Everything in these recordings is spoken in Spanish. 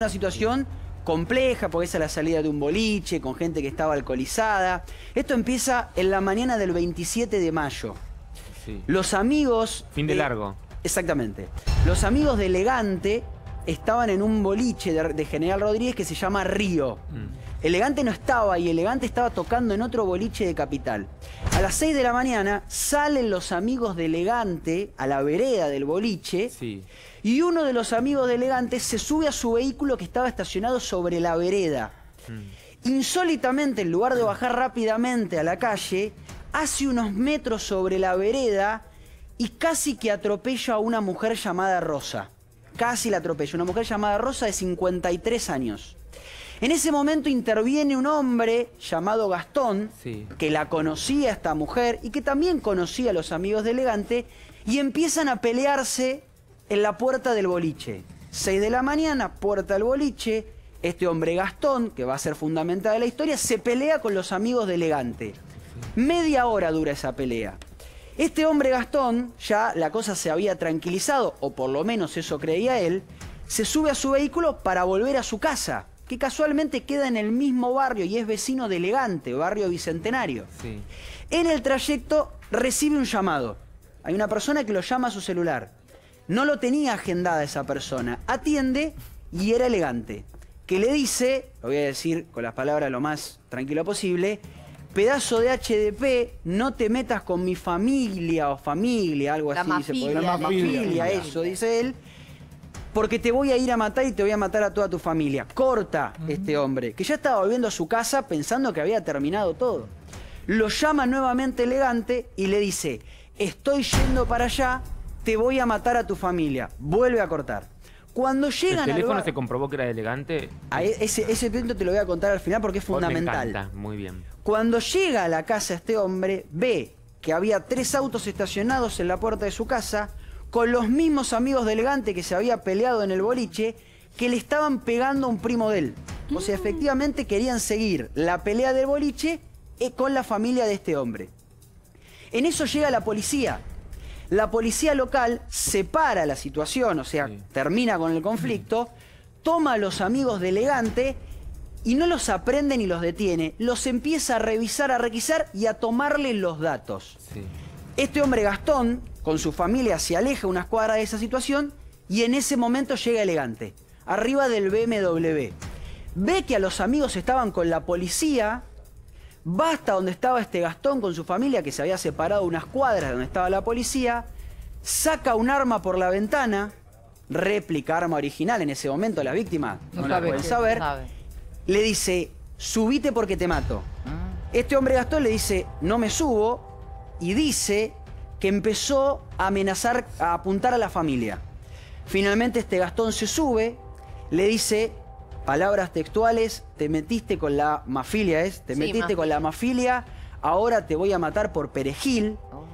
una situación compleja, porque esa es la salida de un boliche, con gente que estaba alcoholizada. Esto empieza en la mañana del 27 de mayo. Los amigos... Fin de largo. Exactamente. Los amigos de Elegante estaban en un boliche de, General Rodríguez que se llama Río. Mm. Elegante no estaba y Elegante estaba tocando en otro boliche de Capital. A las 6 de la mañana salen los amigos de Elegante a la vereda del boliche y uno de los amigos de Elegante se sube a su vehículo que estaba estacionado sobre la vereda. Mm. Insólitamente, en lugar de bajar rápidamente a la calle, hace unos metros sobre la vereda y casi que atropella a una mujer llamada Rosa casi la atropella, una mujer llamada Rosa de 53 años. En ese momento interviene un hombre llamado Gastón, que la conocía esta mujer y que también conocía a los amigos de Elegante, y empiezan a pelearse en la puerta del boliche. 6 de la mañana, puerta del boliche, este hombre Gastón, que va a ser fundamental de la historia, se pelea con los amigos de Elegante. Media hora dura esa pelea. Este hombre Gastón, ya la cosa se había tranquilizado, o por lo menos eso creía él, se sube a su vehículo para volver a su casa, que casualmente queda en el mismo barrio y es vecino de Elegante, barrio Bicentenario. En el trayecto recibe un llamado. Hay una persona que lo llama a su celular. No lo tenía agendada esa persona. Atiende y era elegante. Que le dice, lo voy a decir con las palabras lo más tranquilo posible, pedazo de HDP, no te metas con mi familia o familia, algo así. dice. la familia, eso, dice él. Porque te voy a ir a matar y te voy a matar a toda tu familia. Corta este hombre, que ya estaba volviendo a su casa pensando que había terminado todo. Lo llama nuevamente elegante y le dice, estoy yendo para allá, te voy a matar a tu familia. Vuelve a cortar. Cuando llegan El teléfono se comprobó que era elegante. E, ese, ese punto te lo voy a contar al final porque es fundamental. muy bien. Cuando llega a la casa este hombre, ve que había tres autos estacionados en la puerta de su casa con los mismos amigos de elegante que se había peleado en el boliche que le estaban pegando a un primo de él. O sea, mm. efectivamente querían seguir la pelea del boliche eh, con la familia de este hombre. En eso llega la policía la policía local separa la situación, o sea, termina con el conflicto, toma a los amigos de Elegante y no los aprende ni los detiene, los empieza a revisar, a requisar y a tomarle los datos. Este hombre Gastón, con su familia, se aleja una cuadras de esa situación y en ese momento llega Elegante, arriba del BMW. Ve que a los amigos estaban con la policía Basta donde estaba este Gastón con su familia, que se había separado unas cuadras de donde estaba la policía, saca un arma por la ventana, réplica arma original en ese momento, las víctimas no, la víctima, saber, le dice, subite porque te mato. Ah. Este hombre Gastón le dice, no me subo, y dice que empezó a amenazar, a apuntar a la familia. Finalmente este Gastón se sube, le dice, palabras textuales, te metiste con la mafilia, ¿es? Te metiste con la mafilia, ahora te voy a matar por perejil. Oh.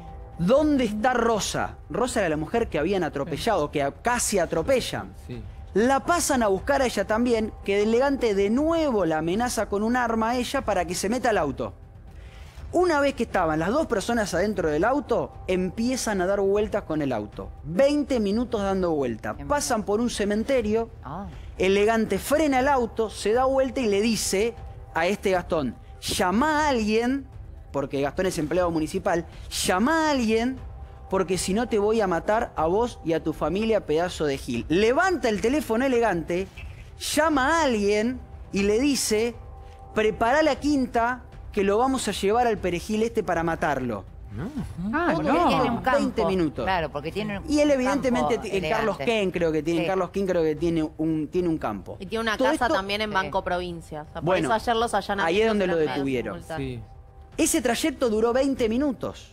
¿Dónde está Rosa? Rosa era la mujer que habían atropellado, que casi atropellan. La pasan a buscar a ella también, que el elegante de nuevo la amenaza con un arma a ella para que se meta al auto. Una vez que estaban las dos personas adentro del auto, empiezan a dar vueltas con el auto. 20 minutos dando vueltas. Pasan por un cementerio. Ah. Elegante frena el auto, se da vuelta y le dice a este Gastón, llama a alguien, porque Gastón es empleado municipal, llama a alguien porque si no te voy a matar a vos y a tu familia pedazo de Gil. Levanta el teléfono elegante, llama a alguien y le dice, prepara la quinta que lo vamos a llevar al perejil este para matarlo. No. Ah, no. tiene un campo. 20 minutos. Claro, porque tiene un Y él evidentemente, Carlos Ken creo que tiene, Carlos King creo que tiene un, tiene un campo. Y tiene una casa también en Banco Provincia. Bueno, ahí es donde lo detuvieron. Sí. Ese trayecto duró 20 minutos.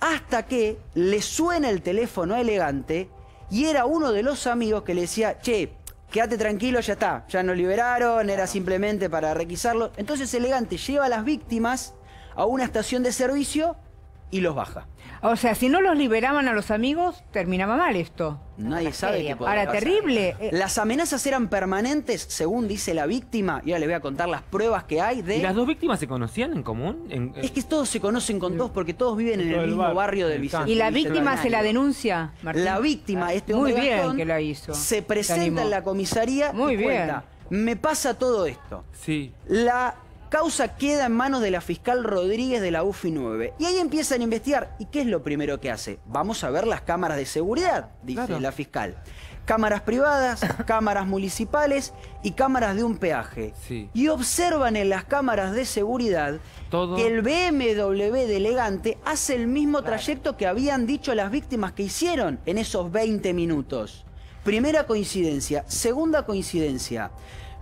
Hasta que le suena el teléfono a elegante y era uno de los amigos que le decía, che, quédate tranquilo, ya está, ya nos liberaron, era simplemente para requisarlo. Entonces elegante lleva a las víctimas a una estación de servicio y los baja. O sea, si no los liberaban a los amigos, terminaba mal esto. Nadie sabe qué terrible. Eh. Las amenazas eran permanentes, según dice la víctima, y ahora les voy a contar las pruebas que hay de... ¿Y las dos víctimas se conocían en común? Es que todos se conocen con dos porque todos viven en, el mismo barrio del Vicente. ¿Y la víctima se la denuncia, La víctima, ah, este hombre bien que la hizo. Se presenta en la comisaría Muy bien. cuenta, me pasa todo esto. Sí. La causa queda en manos de la fiscal Rodríguez de la UFI 9. Y ahí empiezan a investigar. ¿Y qué es lo primero que hace? Vamos a ver las cámaras de seguridad, dice la fiscal. Cámaras privadas, cámaras municipales y cámaras de un peaje. Y observan en las cámaras de seguridad que el BMW de Elegante hace el mismo trayecto que habían dicho las víctimas que hicieron en esos 20 minutos. Primera coincidencia. Segunda coincidencia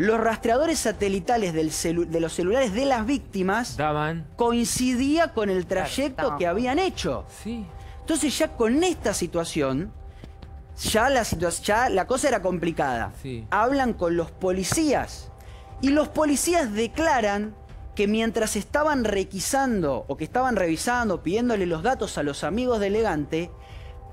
los rastreadores satelitales de los celulares de las víctimas coincidían coincidía con el trayecto que habían hecho. Sí. Entonces ya con esta situación, ya la, situación ya la cosa era complicada. Sí. Hablan con los policías y los policías declaran que mientras estaban requisando o que estaban revisando, pidiéndole los datos a los amigos de Elegante,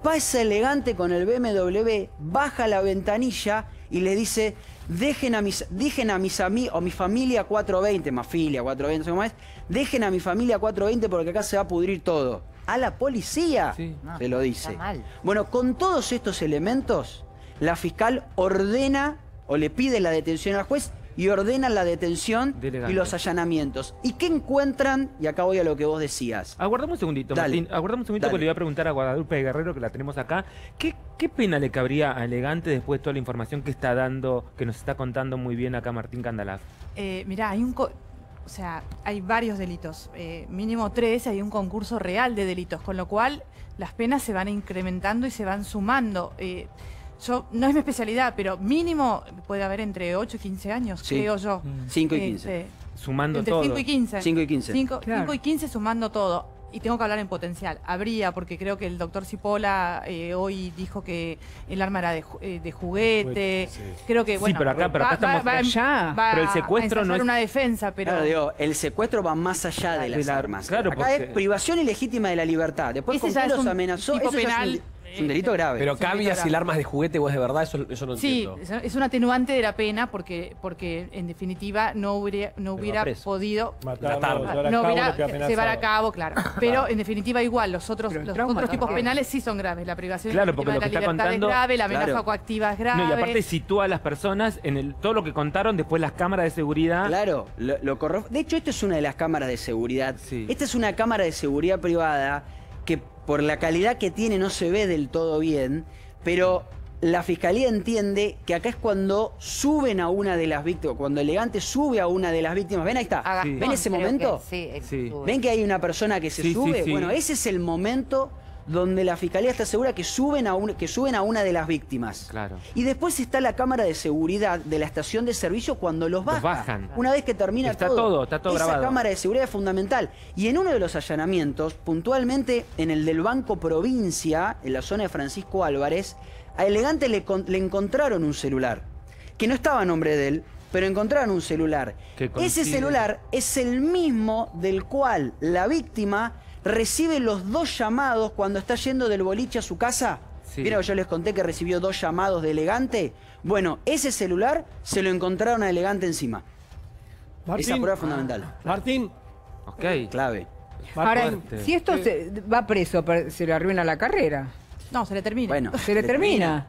pasa elegante con el BMW, baja la ventanilla y le dice, dejen a mis, dejen a mis amigos, o mi familia 420, más filia 420, cómo es, dejen a mi familia 420 porque acá se va a pudrir todo. A la policía, se lo dice. Bueno, con todos estos elementos, la fiscal ordena o le pide la detención al juez y ordenan la detención y los allanamientos. ¿Y qué encuentran? Y acá voy a lo que vos decías. Aguardamos un segundito, Martín. Aguardamos un segundito porque le voy a preguntar a Guadalupe Guerrero, que la tenemos acá. ¿Qué, pena le cabría a Elegante después de toda la información que está dando, que nos está contando muy bien acá Martín Candalaf? Eh, mirá, hay un... o sea, hay varios delitos, eh, mínimo tres, hay un concurso real de delitos, con lo cual las penas se van incrementando y se van sumando. Eh, no es mi especialidad, pero mínimo puede haber entre 8 y 15 años, creo yo. 5 mm. y 15. Este, sumando todo. 5 y 15. 5 y 15. 5, y 15 sumando todo. Y tengo que hablar en potencial. Habría, porque creo que el doctor cipola eh, hoy dijo que el arma era de, eh, juguete. Creo que, bueno, sí, pero acá, estamos pero el secuestro no es... una defensa, pero... Claro, el secuestro va más allá de las armas. acá es privación ilegítima de la libertad. Después, Ese los amenazó, tipo penal... Es un delito grave. Pero si y armas de juguete, vos de verdad, eso, eso no entiendo. Sí, es un atenuante de la pena porque, porque en definitiva, no hubiera, no hubiera podido... Matar, ah, no hubiera llevar a cabo, claro. Pero, en definitiva, igual, los otros, tipos penales sí son graves. La privación claro, de la libertad es grave, la amenaza coactiva es grave. y aparte sitúa a las personas en el, todo lo que contaron después las cámaras de seguridad. Claro, lo, lo De hecho, esto es una de las cámaras de seguridad. Esta es una cámara de seguridad privada que por la calidad que tiene no se ve del todo bien, pero la fiscalía entiende que acá es cuando suben a una de las víctimas, cuando Elegante sube a una de las víctimas. ¿Ven ahí está? ¿Ven ese momento? sí, ¿Ven que hay una persona que se sube? Bueno, ese es el momento donde la fiscalía está segura que suben a, que suben a una de las víctimas. Y después está la cámara de seguridad de la estación de servicio cuando los, bajan. Una vez que termina está todo, Está todo esa cámara de seguridad es fundamental. Y en uno de los allanamientos, puntualmente en el del Banco Provincia, en la zona de Francisco Álvarez, a Elegante le, le encontraron un celular que no estaba a nombre de él, pero encontraron un celular. Ese celular es el mismo del cual la víctima recibe los dos llamados cuando está yendo del boliche a su casa. Sí. Mira, yo les conté que recibió dos llamados de elegante. Bueno, ese celular se lo encontraron a elegante encima. Esa prueba es fundamental. Ah, Martín. Ok. Clave. si esto va preso, se le arruina la carrera. No, se le termina. Bueno, se le, termina.